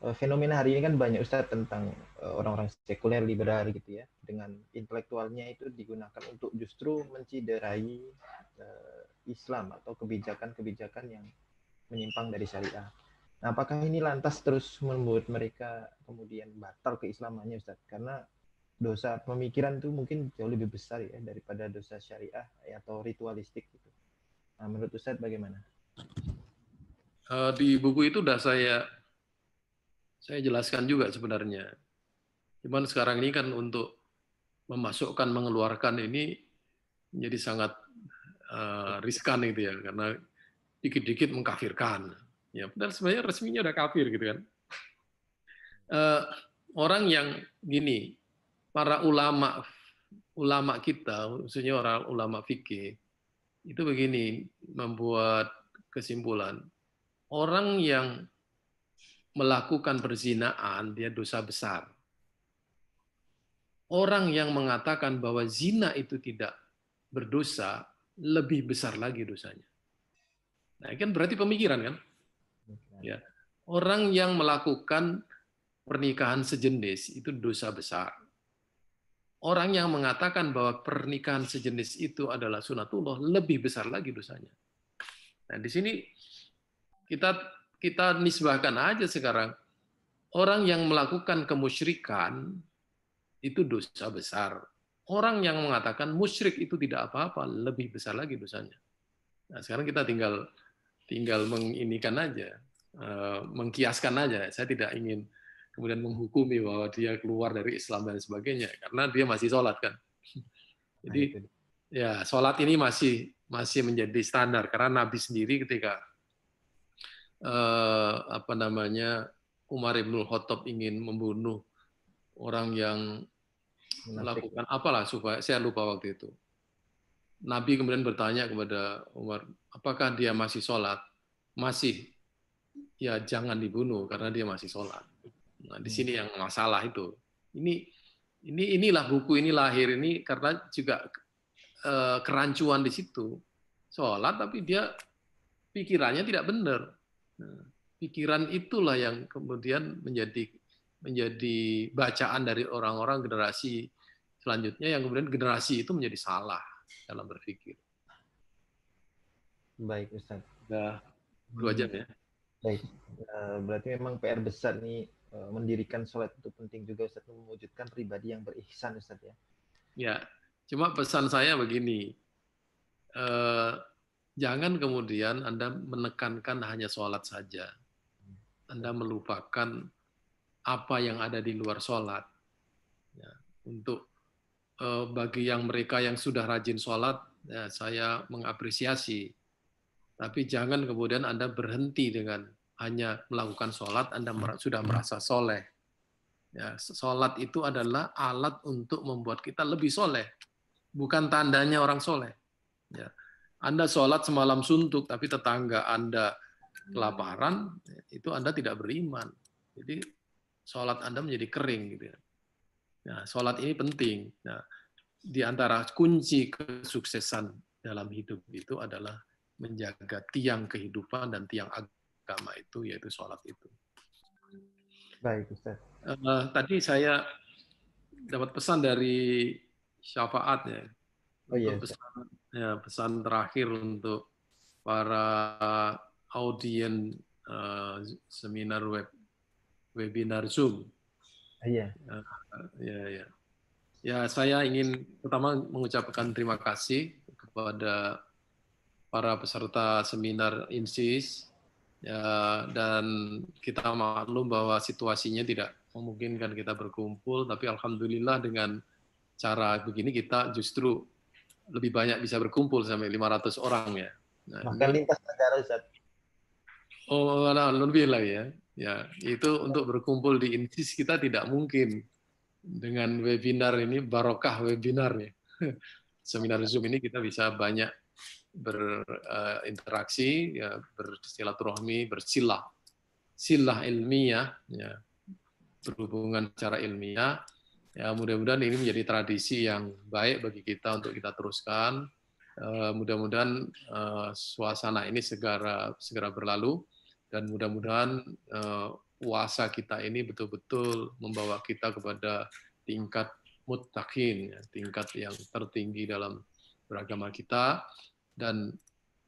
Eh, fenomena hari ini kan banyak Ustadz tentang eh, orang-orang sekuler liberal gitu ya dengan intelektualnya itu digunakan untuk justru menciderai uh, Islam atau kebijakan-kebijakan yang menyimpang dari syariah. Nah, apakah ini lantas terus membuat mereka kemudian batal keislamannya Ustadz? Karena dosa pemikiran itu mungkin jauh lebih besar ya daripada dosa syariah atau ritualistik gitu. Nah, menurut Ustadz bagaimana? Uh, di buku itu sudah saya saya jelaskan juga sebenarnya. Cuman sekarang ini kan untuk memasukkan, mengeluarkan ini menjadi sangat uh, riskan gitu ya, karena dikit-dikit mengkafirkan. Ya, padahal sebenarnya resminya udah kafir gitu kan. Uh, orang yang gini, para ulama ulama kita, khususnya orang ulama fikih, itu begini membuat kesimpulan. Orang yang melakukan perzinaan, dia dosa besar. Orang yang mengatakan bahwa zina itu tidak berdosa, lebih besar lagi dosanya. Nah, kan berarti pemikiran kan? Ya. Orang yang melakukan pernikahan sejenis itu dosa besar. Orang yang mengatakan bahwa pernikahan sejenis itu adalah sunatullah lebih besar lagi dosanya. Nah, di sini kita kita nisbahkan aja sekarang. Orang yang melakukan kemusyrikan itu dosa besar. Orang yang mengatakan musyrik itu tidak apa-apa, lebih besar lagi dosanya. Nah, sekarang kita tinggal tinggal menginikan aja, eh, mengkiaskan aja. Saya tidak ingin kemudian menghukumi bahwa dia keluar dari Islam dan sebagainya karena dia masih sholat kan. Nah, Jadi ya sholat ini masih masih menjadi standar karena Nabi sendiri ketika Eh, apa namanya Umar ibnul Khattab ingin membunuh orang yang melakukan apalah supaya saya lupa waktu itu. Nabi kemudian bertanya kepada Umar, apakah dia masih sholat? Masih. Ya jangan dibunuh karena dia masih sholat. Nah di sini yang masalah itu. Ini ini inilah buku ini lahir ini karena juga eh, kerancuan di situ. Sholat tapi dia pikirannya tidak benar pikiran itulah yang kemudian menjadi menjadi bacaan dari orang-orang generasi selanjutnya yang kemudian generasi itu menjadi salah dalam berpikir. Baik Ustaz. Sudah dua hmm. jam ya. Baik. Eh, berarti memang PR besar nih eh, mendirikan sholat itu penting juga Ustaz mewujudkan pribadi yang berihsan Ustaz ya. Ya. Cuma pesan saya begini. Eh, Jangan kemudian Anda menekankan hanya sholat saja. Anda ya. melupakan apa yang ada di luar sholat. Ya, untuk eh, bagi yang mereka yang sudah rajin sholat, ya, saya mengapresiasi. Tapi jangan kemudian Anda berhenti dengan hanya melakukan sholat, Anda hmm. sudah merasa soleh. Ya, sholat itu adalah alat untuk membuat kita lebih soleh, bukan tandanya orang soleh. Ya. Anda sholat semalam suntuk, tapi tetangga Anda hmm. kelaparan, itu Anda tidak beriman. Jadi sholat Anda menjadi kering. Gitu. Ya. Nah, sholat ini penting. Nah, di antara kunci kesuksesan dalam hidup itu adalah menjaga tiang kehidupan dan tiang agama itu, yaitu sholat itu. Baik, Ustaz. Uh, tadi saya dapat pesan dari syafaat ya. Oh, iya, pesan ya, pesan terakhir untuk para audiens uh, eh, seminar web webinar Zoom. Iya. Eh, ya, ya. Ya, saya ingin pertama mengucapkan terima kasih kepada para peserta seminar INSIS ya, dan kita maklum bahwa situasinya tidak memungkinkan kita berkumpul, tapi alhamdulillah dengan cara begini kita justru lebih banyak bisa berkumpul sampai 500 orang ya. Nah, Bahkan lintas negara Ustaz. Oh, nah, lebih lagi ya. Ya, itu untuk berkumpul di Insis kita tidak mungkin dengan webinar ini barokah webinar ya. Seminar Zoom ini kita bisa banyak berinteraksi, eh, uh, ya, bersilaturahmi, bersilah, silah ilmiah, ya, berhubungan secara ilmiah, Ya, mudah-mudahan ini menjadi tradisi yang baik bagi kita untuk kita teruskan. Uh, mudah-mudahan uh, suasana ini segera segera berlalu dan mudah-mudahan uh, puasa kita ini betul-betul membawa kita kepada tingkat muttaqin, ya, tingkat yang tertinggi dalam beragama kita dan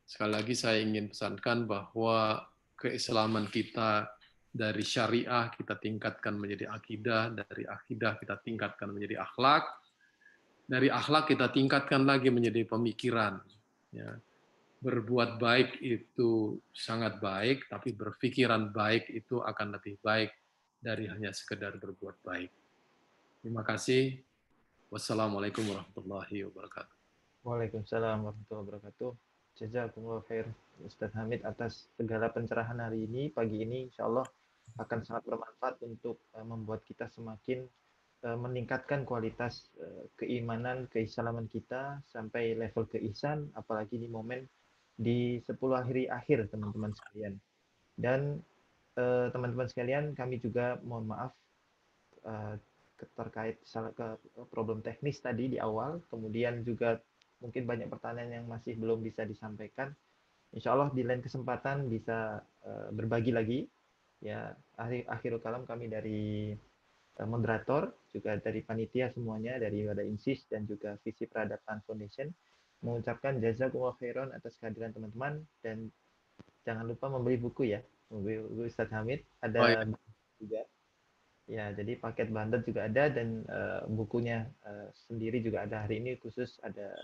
sekali lagi saya ingin pesankan bahwa keislaman kita dari syariah kita tingkatkan menjadi akidah, dari akidah kita tingkatkan menjadi akhlak, dari akhlak kita tingkatkan lagi menjadi pemikiran. Ya. Berbuat baik itu sangat baik, tapi berpikiran baik itu akan lebih baik dari hanya sekedar berbuat baik. Terima kasih. Wassalamualaikum warahmatullahi wabarakatuh. Waalaikumsalam warahmatullahi wabarakatuh. Jazakumullah khair Ustadz Hamid atas segala pencerahan hari ini, pagi ini, insya Allah akan sangat bermanfaat untuk uh, membuat kita semakin uh, meningkatkan kualitas uh, keimanan, keislaman kita sampai level keisan, apalagi di momen di 10 hari akhir teman-teman sekalian. Dan teman-teman uh, sekalian, kami juga mohon maaf uh, terkait salah ke problem teknis tadi di awal, kemudian juga mungkin banyak pertanyaan yang masih belum bisa disampaikan. Insya Allah di lain kesempatan bisa uh, berbagi lagi ya akhir akhirul kalam kami dari uh, moderator juga dari panitia semuanya dari wadah Insis dan juga Visi Peradaban Foundation mengucapkan jazakumullah khairan atas kehadiran teman-teman dan jangan lupa membeli buku ya membeli buku Ustaz Hamid ada oh, iya. juga ya jadi paket bandar juga ada dan uh, bukunya uh, sendiri juga ada hari ini khusus ada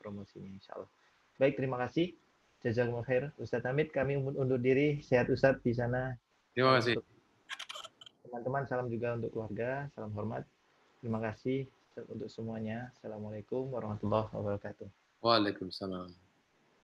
promosinya insya Allah baik terima kasih jazakumullah khair Ustaz Hamid kami undur diri sehat Ustaz di sana Terima kasih. Teman-teman, salam juga untuk keluarga, salam hormat. Terima kasih untuk semuanya. Assalamualaikum warahmatullahi wabarakatuh. Waalaikumsalam.